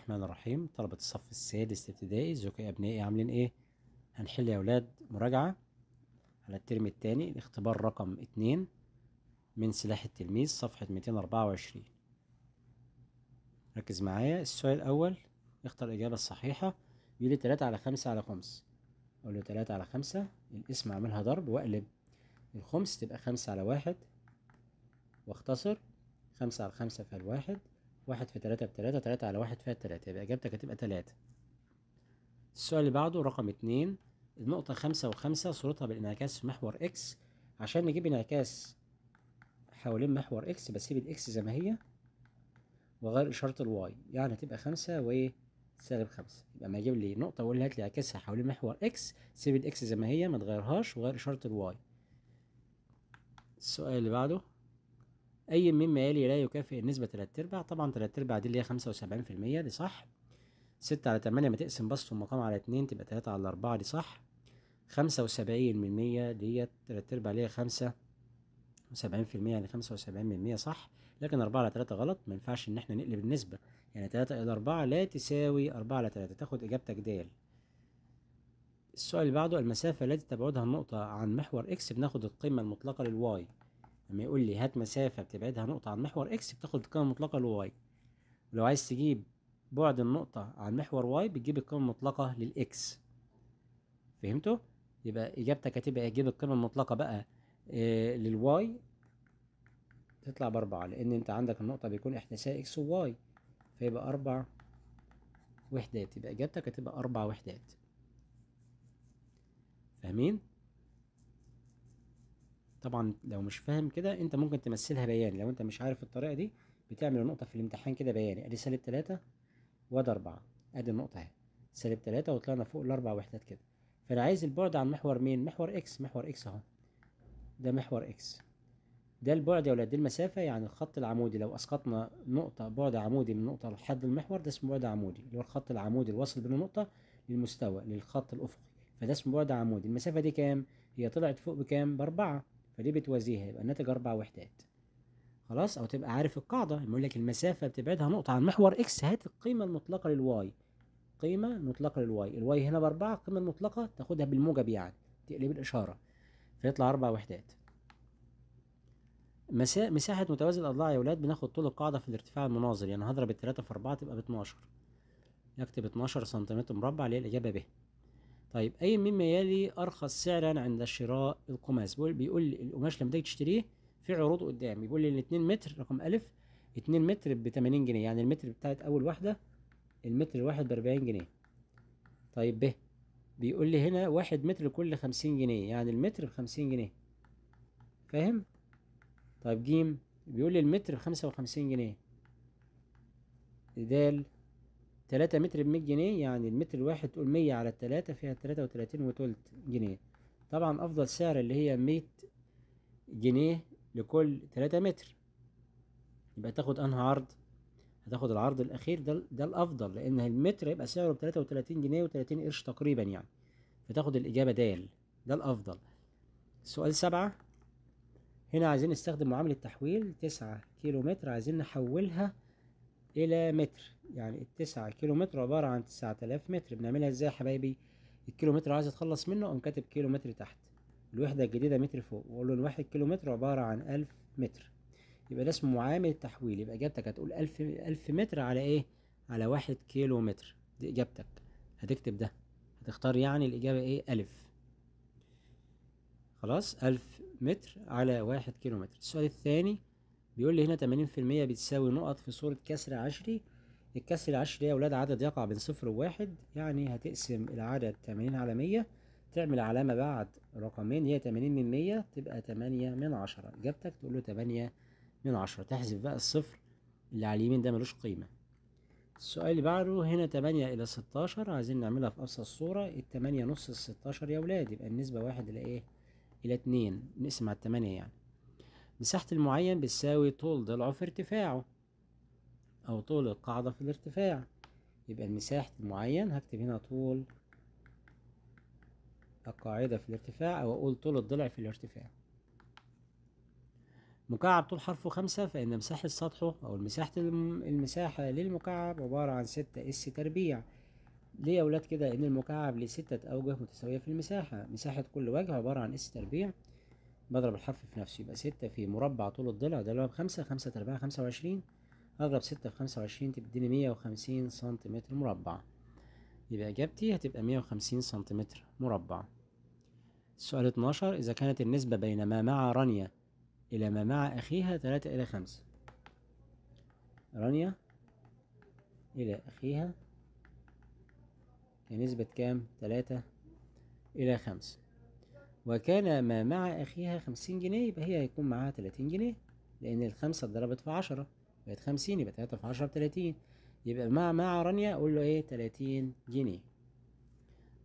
الرحمن الرحيم طلبة الصف السادس ابتدائي ازيكم يا أبنائي عاملين إيه؟ هنحل يا ولاد مراجعة على الترم التاني الاختبار رقم اتنين من سلاح التلميذ صفحة ميتين أربعة وعشرين ركز معايا السؤال الأول اختر الإجابة الصحيحة يقول لي تلاتة على خمسة على خمس أقول له تلاتة على خمسة الاسم أعملها ضرب وأقلب الخمس تبقى خمسة على واحد واختصر خمسة على خمسة فالواحد واحد في تلاتة بتلاتة تلاتة على واحد فيها تلاتة يبقى إجابتك هتبقى تلاتة السؤال اللي بعده رقم اتنين النقطة خمسة وخمسة صورتها بالانعكاس في محور إكس عشان نجيب انعكاس حوالين محور إكس بسيب الإكس زي ما هي وغير إشارة الواي يعني هتبقى خمسة وإيه سالب خمسة يبقى ما يجيب لي نقطة وأقول لي هات لي أعكسها حوالين محور إكس سيب الإكس زي ما هي ما تغيرهاش وغير إشارة الواي السؤال اللي بعده أي مما يلي لا يكافئ النسبة تلات أرباع طبعا تلات أرباع دي اللي هي خمسة وسبعين في المية دي صح ستة على تمانية ما تقسم بسط المقام على اتنين تبقى تلاتة على أربعة دي صح خمسة وسبعين من مية ديت تلات أرباع اللي هي خمسة وسبعين في المية يعني خمسة وسبعين من مية صح لكن أربعة على تلاتة غلط ما ينفعش إن احنا نقلب النسبة يعني تلاتة إلى أربعة لا تساوي أربعة على تلاتة تاخد إجابتك دال السؤال اللي بعده المسافة التي تبعدها النقطة عن محور إكس بناخد القيمة المطلقة للواي لما يقول لي هات مسافة بتبعدها نقطة عن محور اكس بتاخد القيمة المطلقة لواي ولو عايز تجيب بعد النقطة عن محور واي بتجيب القيمة المطلقة للاكس فهمتوا؟ يبقى إجابتك هتبقى تجيب القيمة المطلقة بقى آه، للواي تطلع بأربعة لأن أنت عندك النقطة بيكون إحداثها اكس وواي فيبقى أربع وحدات يبقى إجابتك هتبقى أربع وحدات فاهمين؟ طبعا لو مش فاهم كده انت ممكن تمثلها بياني لو انت مش عارف الطريقه دي بتعمل النقطه في الامتحان كده بياني ادي سالب 3 وادي 4 ادي النقطه اهي سالب 3 وطلعنا فوق الاربع وحدات كده فانا عايز البعد عن محور مين محور اكس محور اكس اهو ده محور اكس ده البعد يا ولاد دي المسافه يعني الخط العمودي لو اسقطنا نقطه بعد عمودي من نقطه لحد المحور ده اسمه بعد عمودي اللي هو الخط العمودي الواصل بين النقطه للمستوى للخط الافقي فده اسمه بعد عمودي المسافه دي كام هي طلعت فوق بكام باربعه فدي بتوازيها يبقى الناتج أربع وحدات خلاص أو تبقى عارف القاعدة بيقول لك المسافة بتبعدها نقطة عن محور إكس هات القيمة المطلقة للواي قيمة مطلقة للواي الواي هنا بأربعة القيمة المطلقة تاخدها بالموجب يعني تقلب الإشارة فيطلع أربع وحدات مسا... مساحة متوازي الأضلاع يا ولاد بناخد طول القاعدة في الارتفاع المناظر يعني هضرب التلاتة في أربعة تبقى باتناشر نكتب اتناشر سنتيمتر مربع اللي هي الإجابة ب طيب أي مما يلي أرخص سعرا عند شراء القماش بيقول لي القماش لما تيجي تشتريه في عروض قدام بيقول لي ال 2 متر رقم ألف 2 متر ب 80 جنيه يعني المتر بتاعت أول واحدة المتر الواحد ب 40 جنيه طيب ب بيقول لي هنا واحد متر كل 50 جنيه يعني المتر ب 50 جنيه فاهم طيب ج بيقول لي المتر ب 55 جنيه دال تلاتة متر بمية جنيه يعني المتر الواحد تقول مية على التلاتة فيها وتلاتين وتلت جنيه طبعا افضل سعر اللي هي مية جنيه لكل تلاتة متر يبقى تاخد انهي عرض هتاخد العرض الاخير ده ده الافضل لان المتر يبقى سعره بتلاتة وتلاتين جنيه وتلاتين قرش تقريبا يعني فتاخد الاجابه د ده الافضل سؤال سبعة هنا عايزين نستخدم معاملة التحويل تسعة كيلو متر عايزين نحولها الى متر يعني التسعة كيلو متر عبارة عن تسعة آلاف متر بنعملها ازاي يا حبايبي الكيلو متر عايز اتخلص منه اقوم كاتب كيلو متر تحت الوحدة الجديدة متر فوق واقول له الواحد كيلو متر عبارة عن ألف متر يبقى ده اسمه معامل التحويل يبقى اجابتك هتقول ألف ألف متر على ايه على واحد كيلو متر دي اجابتك هتكتب ده هتختار يعني الاجابة ايه ألف خلاص ألف متر على واحد كيلو متر السؤال الثاني بيقول لي هنا تمانين في المية بتساوي نقط في صورة كسر عشري الكسر العشري يا ولاد عدد يقع بين صفر وواحد يعني هتقسم العدد تمانين على مية تعمل علامة بعد رقمين هي تمانين من مية تبقى تمانية من عشرة إجابتك تقول له تمانية من عشرة تحذف بقى الصفر اللي على اليمين ده ملوش قيمة السؤال اللي بعده هنا تمانية إلى ستاشر عايزين نعملها في أقصى الصورة التمانية نص الستاشر يا ولاد يبقى النسبة واحد إلى إيه؟ إلى اتنين نقسم على التمانية يعني مساحة المعين بتساوي طول ضلعه في ارتفاعه أو طول القاعدة في الارتفاع يبقى مساحة المعين هكتب هنا طول القاعدة في الارتفاع أو أقول طول الضلع في الارتفاع مكعب طول حرفه خمسة فإن مساحة سطحه أو المساحة المساحة للمكعب عبارة عن ستة إس تربيع ليه يا ولاد كده إن المكعب ليه ستة أوجه متساوية في المساحة مساحة كل وجه عبارة عن إس تربيع بضرب الحرف في نفسه يبقى ستة في مربع طول الضلع ده اللي هو بخمسة خمسة أرباع خمسة وعشرين أضرب ستة في خمسة وعشرين تديني مية وخمسين سنتيمتر مربع يبقى إجابتي هتبقى مية وخمسين سنتيمتر مربع السؤال اتناشر إذا كانت النسبة بين ما مع رانيا إلى ما مع أخيها تلاتة إلى خمسة رانيا إلى أخيها نسبة كام؟ تلاتة إلى خمسة وكان ما مع أخيها خمسين جنيه يبقى هي هيكون معاها تلاتين جنيه لأن الخمسة اتضربت في عشرة بقت خمسين يبقى تلاتة في عشرة بتلاتين يبقى مع مع رانيا أقول له إيه تلاتين جنيه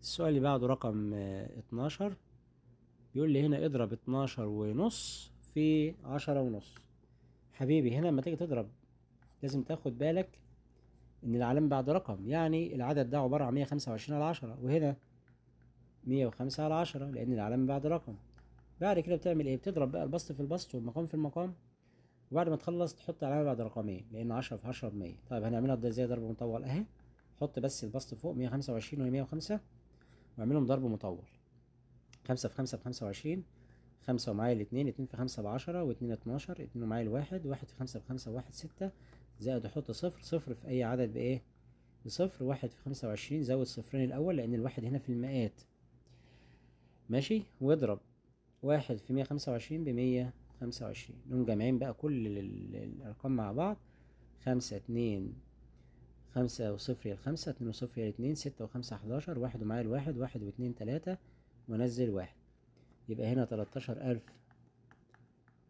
السؤال اللي بعده رقم آه، اتناشر بيقول لي هنا اضرب اتناشر ونص في عشرة ونص حبيبي هنا لما تيجي تضرب لازم تاخد بالك إن العلامة بعد رقم يعني العدد ده عبارة عن مية خمسة وعشرين على عشرة وهنا مية وخمسة على عشرة لأن العلامة بعد رقم بعد كده بتعمل إيه بتضرب بقى البسط في البسط والمقام في المقام وبعد ما تخلص تحط علامة بعد رقمين لأن عشرة في عشرة بمية طيب هنعملها ازاي ضرب مطول أهي حط بس البسط فوق مية خمسة وعشرين وخمسة واعملهم ضرب مطول خمسة في خمسة بخمسة وعشرين خمسة ومعايا الاتنين اتنين في خمسة بعشرة واتنين اتناشر اتنين ومعايا الواحد واحد في خمسة بخمسة واحد ستة زائد احط صفر صفر في أي عدد بإيه بصفر واحد في خمسة وعشرين زود صفرين الأول لأن الواحد هنا في المئات ماشي واضرب واحد في مية خمسة وعشرين بمية خمسة وعشرين نقوم جامعين بقى كل الأرقام مع بعض خمسة اتنين خمسة وصفر لخمسة اتنين وصفر لاتنين ستة وخمسة حداشر واحد ومعايا الواحد واحد واتنين تلاتة وأنزل واحد يبقى هنا تلتاشر ألف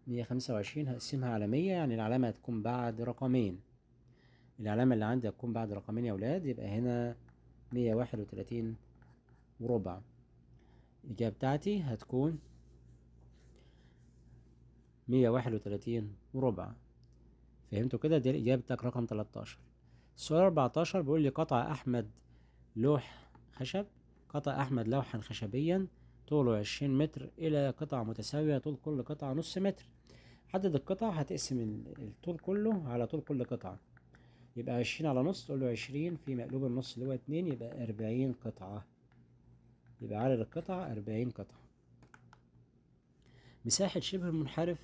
مية خمسة وعشرين هقسمها على مية يعني العلامة هتكون بعد رقمين العلامة اللي عندي هتكون بعد رقمين يا ولاد يبقى هنا مية واحد وتلاتين وربع الإجابة بتاعتي هتكون مية واحد وتلاتين وربع فهمتوا كده دي الإجابة بتاعك رقم تلاتاشر السؤال أربعتاشر بيقول لي قطع أحمد لوح خشب قطع أحمد لوحا خشبيا طوله عشرين متر إلى قطع متساوية طول كل قطعة نص متر حدد القطع هتقسم الطول كله على طول كل قطعة يبقى عشرين على نص تقول له عشرين في مقلوب النص اللي هو اتنين يبقى أربعين قطعة يبقى عدد القطع أربعين قطعة مساحة شبه المنحرف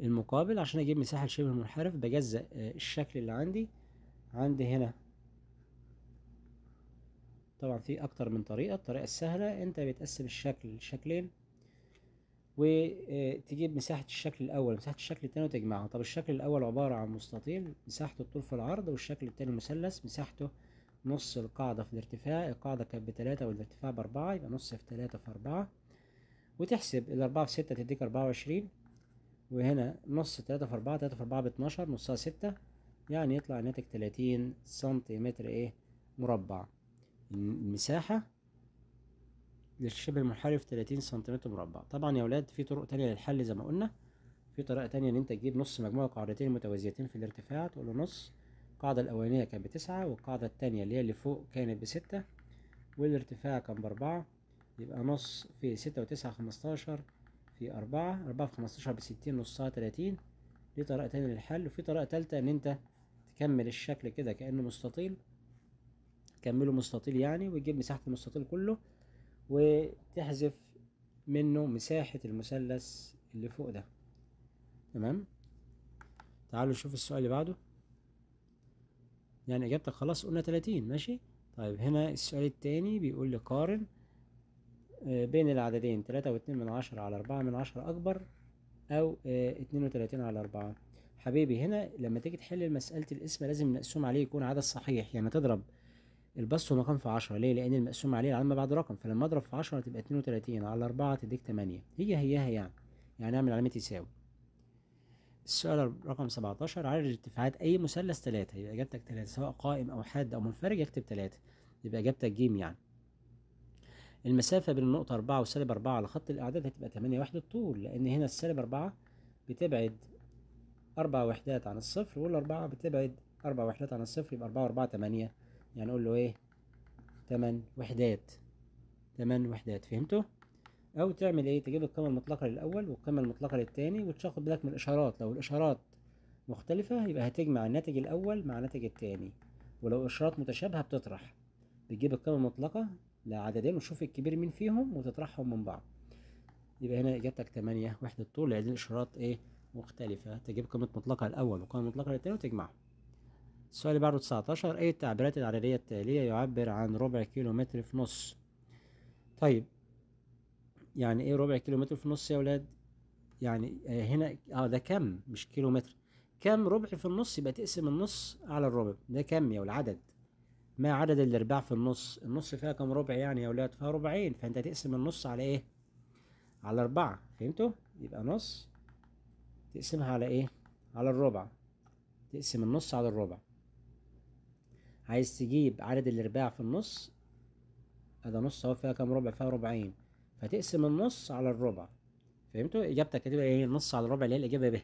المقابل عشان أجيب مساحة شبه المنحرف بجزأ آه، الشكل اللي عندي عندي هنا طبعا في أكتر من طريقة الطريقة السهلة أنت بتقسم الشكل لشكلين وتجيب آه، مساحة الشكل الأول مساحة الشكل التاني وتجمعها طب الشكل الأول عبارة عن مستطيل مساحته الطول في العرض والشكل التاني مثلث مساحته نص القاعدة في الارتفاع القاعدة كانت بتلاتة والارتفاع بأربعة يبقى نص في تلاتة في أربعة وتحسب الأربعة في ستة تديك أربعة وعشرين وهنا نص تلاتة في أربعة تلاتة في أربعة باتناشر نصها ستة يعني يطلع الناتج تلاتين سنتيمتر إيه مربع المساحة للشبه المنحرف تلاتين سنتيمتر مربع طبعا يا ولاد في طرق تانية للحل زي ما قلنا في طريقة تانية إن أنت تجيب نص مجموع القاعدتين المتوازيتين في الارتفاع تقول له نص القاعدة الأولانية كانت بتسعة والقاعدة التانية اللي هي اللي فوق كانت بستة والارتفاع كان بأربعة يبقى نص في ستة وتسعة خمستاشر في أربعة أربعة في خمستاشر بستين نصها تلاتين دي طريقة تانية للحل وفي طريقة تالتة إن أنت تكمل الشكل كده كأنه مستطيل تكمله مستطيل يعني وتجيب مساحة المستطيل كله وتحذف منه مساحة المثلث اللي فوق ده تمام تعالوا نشوف السؤال اللي بعده يعني اجابتك خلاص قلنا 30 ماشي طيب هنا السؤال التاني بيقول لي قارن آه، بين العددين تلاتة واتنين من عشرة على أربعة من عشرة أكبر أو آه، اتنين وتلاتين على أربعة حبيبي هنا لما تيجي تحل مسألة القسمة لازم المقسوم عليه يكون عدد صحيح يعني تضرب البسط مكان في عشرة ليه؟ لأن المقسوم عليه العلامة بعد رقم فلما أضرب في عشرة تبقى اتنين وتلاتين على أربعة تديك تمانية هي هيها يعني يعني أعمل علامة يساوي السؤال رقم 17 عدد ارتفاعات أي مثلث ثلاثة يبقى إجابتك ثلاثة سواء قائم أو حاد أو منفرج اكتب ثلاثة يبقى إجابتك ج يعني المسافة بين النقطة أربعة وسالب أربعة على خط الأعداد هتبقى 8 وحدة طول لأن هنا السالب أربعة بتبعد أربع وحدات عن الصفر والأربعة بتبعد أربع وحدات عن الصفر يبقى أربعة وأربعة 8 يعني أقول له إيه تمن وحدات تمن وحدات فهمته او تعمل ايه تجيب القيمه المطلقه للاول والقيمه المطلقه للتاني وتاخد بالك من الاشارات لو الاشارات مختلفه يبقى هتجمع الناتج الاول مع الناتج التاني ولو اشارات متشابهه بتطرح بتجيب القيمه المطلقه لعددين وتشوف الكبير مين فيهم وتطرحهم من بعض يبقى هنا اجابتك 8 وحده طول لعددين اشارات ايه مختلفه تجيب قيمه مطلقه الاول وقيمه مطلقه للتاني وتجمعهم السؤال اللي بعده 19 أي التعبيرات العددية التالية يعبر عن ربع كيلو متر في نص طيب يعني ايه ربع كيلومتر في النص يا ولاد يعني آه، هنا اه ده كم مش كيلومتر كم ربع في النص يبقى تقسم النص على الربع ده كم يا العدد ما عدد الارباع في النص النص فيها كم ربع يعني يا ولاد فيها ربعين فانت تقسم النص على ايه على اربعة فهمتوا يبقى نص تقسمها على ايه على الربع تقسم النص على الربع عايز تجيب عدد الارباع في النص هذا نص اهو فيها كام ربع فيها ربعين هتقسم النص على الربع فهمتوا اجابتك هتبقى ايه النص على الربع اللي هي الاجابه ب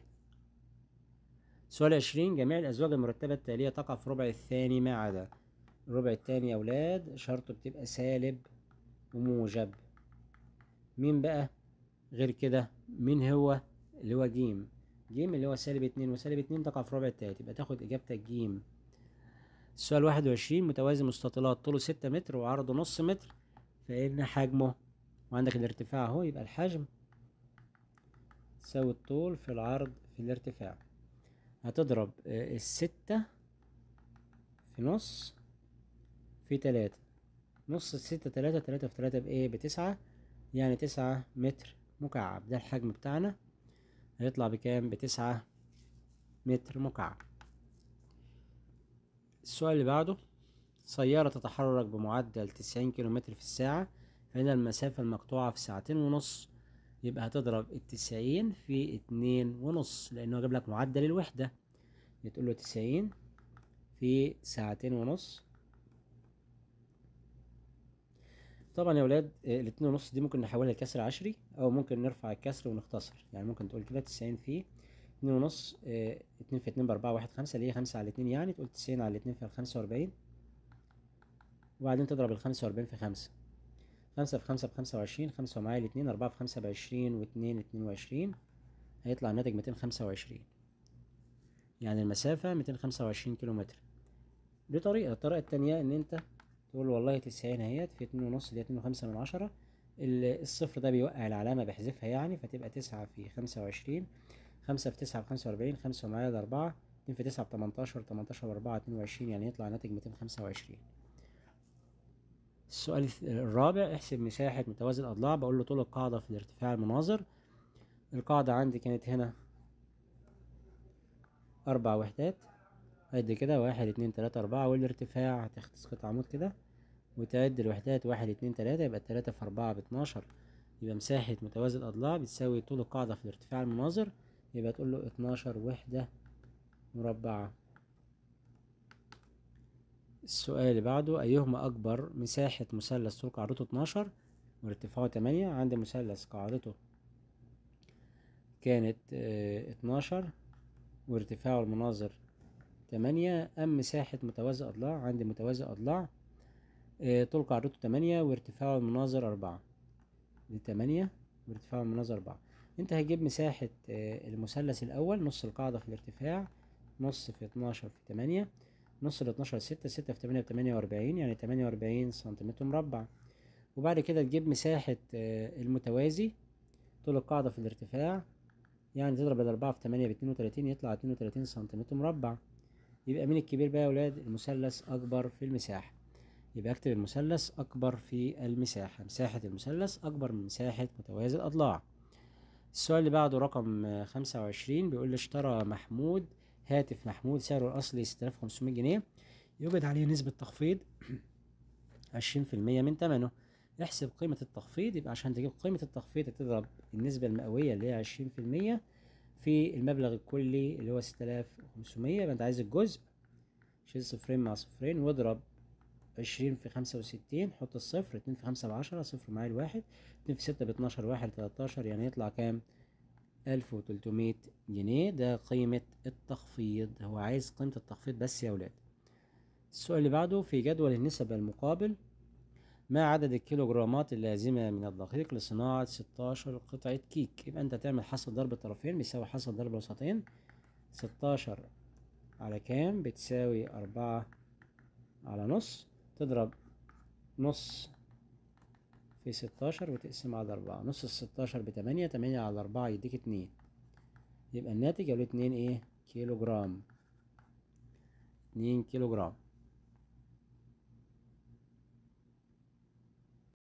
سؤال 20 جميع الازواج المرتبه التاليه تقع في الربع الثاني ما عدا الربع الثاني يا اولاد شرطه بتبقى سالب وموجب مين بقى غير كده مين هو اللي هو جيم جيم اللي هو سالب اتنين وسالب اتنين تقع في ربع التالت يبقى تاخد اجابتك جيم السؤال واحد وعشرين متوازي مستطيلات طوله ستة متر وعرضه نص متر فإن حجمه وعندك الارتفاع اهو يبقى الحجم تساوي الطول في العرض في الارتفاع هتضرب آه، الستة في نص في تلاتة نص الستة تلاتة تلاتة في تلاتة بإيه بتسعة يعني تسعة متر مكعب ده الحجم بتاعنا هيطلع بكام بتسعة متر مكعب السؤال اللي بعده سيارة تتحرك بمعدل تسعين كيلومتر في الساعة هنا المسافة المقطوعة في ساعتين ونص يبقى هتضرب التسعين في اتنين ونص لأنه جاب لك معدل الوحدة بتقول له تسعين في ساعتين ونص طبعا يا ولاد آه، الاتنين ونص دي ممكن نحولها لكسر عشري أو ممكن نرفع الكسر ونختصر يعني ممكن تقول كده تسعين في اتنين ونص آه، اتنين في اتنين بأربعة واحد خمسة اللي هي خمسة على اتنين يعني تقول تسعين على اتنين في خمسة وأربعين وبعدين تضرب الخمسة وأربعين في خمسة خمسة في خمسة بخمسة وعشرين خمسة ومعايا الاتنين أربعة في خمسة بعشرين واتنين اتنين وعشرين هيطلع الناتج ميتين خمسة وعشرين يعني المسافة ميتين خمسة وعشرين كيلو متر دي طريقة الطريقة التانية إن أنت تقول والله تسعين اهيت في اتنين ونص دي اتنين وخمسة من عشرة الصفر ده بيوقع العلامة بحذفها يعني فتبقى تسعة في خمسة وعشرين خمسة في تسعة بخمسة وأربعين خمسة ومعايا أربعة اتنين في تسعة بتمنتاشر تمنتاشر وأربعة اتنين وعشرين يعني يطلع ناتج ميتين خمسة وعشرين السؤال الرابع احسب مساحة متوازي الأضلاع بقول له طول القاعدة في الارتفاع المناظر القاعدة عندي كانت هنا أربع وحدات قد كده واحد اتنين تلاتة أربعة والارتفاع هتختص قطعة عمود كده وتعد الوحدات واحد اتنين تلاتة يبقى تلاتة في أربعة باتناشر يبقى مساحة متوازي الأضلاع بتساوي طول القاعدة في الارتفاع المناظر يبقى تقول له اتناشر وحدة مربعة السؤال اللي بعده أيهما أكبر مساحة مثلث طول قاعدته 12 وارتفاعه 8 عندي مثلث قاعدته كانت آه، اتناشر 12 وارتفاعه المناظر 8 أم مساحة متوازي أضلاع عندي متوازي أضلاع آه، طول قاعدته 8 وارتفاعه المناظر 4 دي 8 وارتفاعه المناظر 4 أنت هتجيب مساحة آه، المثلث الأول نص القاعدة في الارتفاع نص في 12 في 8 نص ل 12 6 6 في 8 ب 48 يعني 48 سنتيمتر مربع وبعد كده تجيب مساحة آه، المتوازي طول القاعدة في الارتفاع يعني تضرب ال 4 في 8 ب 32 يطلع 32 سنتيمتر مربع يبقى مين الكبير بقى يا ولاد المثلث أكبر في المساحة يبقى أكتب المثلث أكبر في المساحة مساحة المثلث أكبر من مساحة متوازي الأضلاع السؤال اللي بعده رقم 25 بيقول لي اشترى محمود هاتف محمول سعره الأصلي 6500 جنيه يوجد عليه نسبة تخفيض عشرين في المية من ثمنه احسب قيمة التخفيض يبقى عشان تجيب قيمة التخفيض هتضرب النسبة المئوية اللي هي عشرين في المية في المبلغ الكلي اللي هو وخمسمية يبقى انت عايز الجزء شيل صفرين مع صفرين واضرب عشرين في خمسة وستين حط الصفر اتنين في خمسة بعشرة صفر معايا الواحد اتنين في ستة باتناشر واحد تلاتاشر يعني يطلع كام؟ 1300 جنيه ده قيمة التخفيض هو عايز قيمة التخفيض بس يا ولاد السؤال اللي بعده في جدول النسب المقابل ما عدد الكيلوغرامات اللازمة من الدقيق لصناعة 16 قطعة كيك يبقى انت تعمل حصر ضرب الطرفين بيساوي حصر ضرب الوسطين 16 على كام بتساوي أربعة على نص تضرب نص في ستاشر وتقسم على أربعة نص الستاشر بتمانية تمانية على أربعة يديك اتنين يبقى الناتج يقول اتنين ايه كيلو جرام اتنين كيلو جرام